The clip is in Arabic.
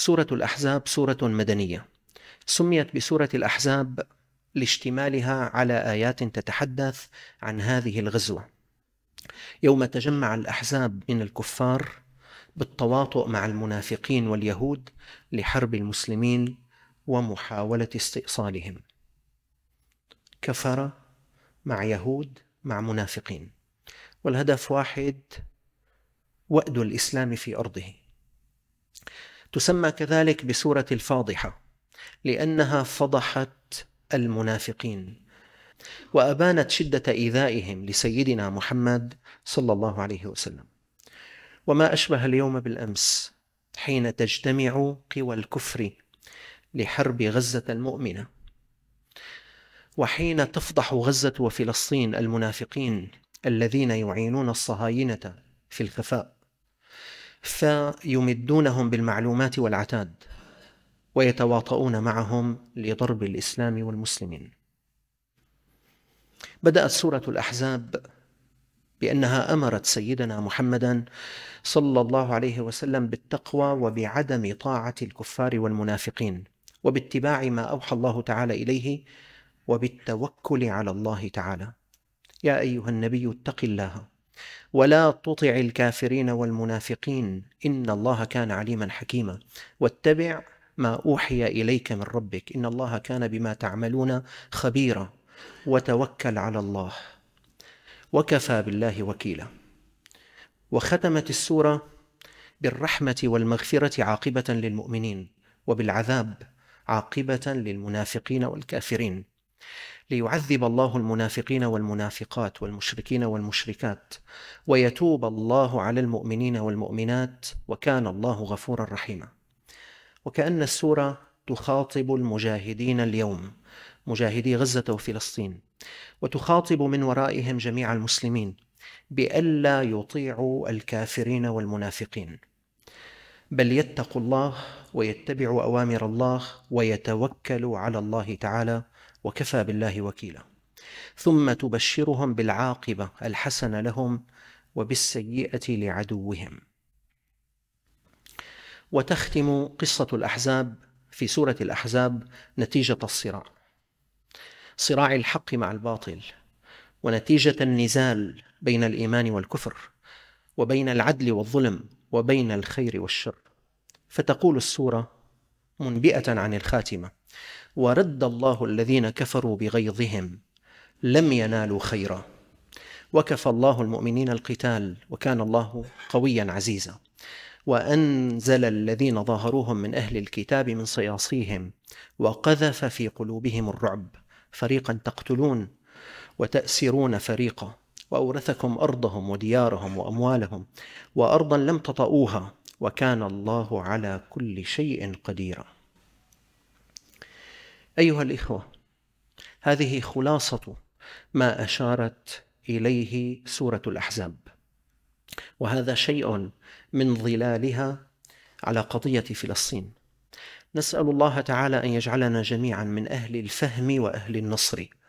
سورة الأحزاب سورة مدنية سميت بسورة الأحزاب لاشتمالها على آيات تتحدث عن هذه الغزوة يوم تجمع الأحزاب من الكفار بالتواطؤ مع المنافقين واليهود لحرب المسلمين ومحاولة استئصالهم كفر مع يهود مع منافقين والهدف واحد وأد الإسلام في أرضه تسمى كذلك بسوره الفاضحه لانها فضحت المنافقين وابانت شده ايذائهم لسيدنا محمد صلى الله عليه وسلم وما اشبه اليوم بالامس حين تجتمع قوى الكفر لحرب غزه المؤمنه وحين تفضح غزه وفلسطين المنافقين الذين يعينون الصهاينه في الخفاء فيمدونهم بالمعلومات والعتاد ويتواطؤون معهم لضرب الاسلام والمسلمين بدات سوره الاحزاب بانها امرت سيدنا محمدا صلى الله عليه وسلم بالتقوى وبعدم طاعه الكفار والمنافقين وباتباع ما اوحى الله تعالى اليه وبالتوكل على الله تعالى يا ايها النبي اتق الله ولا تطع الكافرين والمنافقين ان الله كان عليما حكيما واتبع ما اوحي اليك من ربك ان الله كان بما تعملون خبيرا وتوكل على الله وكفى بالله وكيلا وختمت السوره بالرحمه والمغفره عاقبه للمؤمنين وبالعذاب عاقبه للمنافقين والكافرين ليعذب الله المنافقين والمنافقات والمشركين والمشركات ويتوب الله على المؤمنين والمؤمنات وكان الله غفورا رحيما وكأن السورة تخاطب المجاهدين اليوم مجاهدي غزة وفلسطين وتخاطب من ورائهم جميع المسلمين بألا يطيعوا الكافرين والمنافقين بل يتقوا الله ويتبعوا أوامر الله ويتوكلوا على الله تعالى وكفى بالله وكيلا ثم تبشرهم بالعاقبه الحسنه لهم وبالسيئه لعدوهم وتختم قصه الاحزاب في سوره الاحزاب نتيجه الصراع صراع الحق مع الباطل ونتيجه النزال بين الايمان والكفر وبين العدل والظلم وبين الخير والشر فتقول السوره منبئه عن الخاتمه ورد الله الذين كفروا بغيظهم لم ينالوا خيرا وكفى الله المؤمنين القتال وكان الله قويا عزيزا وانزل الذين ظاهروهم من اهل الكتاب من صياصيهم وقذف في قلوبهم الرعب فريقا تقتلون وتاسرون فريقا واورثكم ارضهم وديارهم واموالهم وارضا لم تطئوها وكان الله على كل شيء قديرا أيها الإخوة هذه خلاصة ما أشارت إليه سورة الأحزاب وهذا شيء من ظلالها على قضية فلسطين نسأل الله تعالى أن يجعلنا جميعا من أهل الفهم وأهل النصر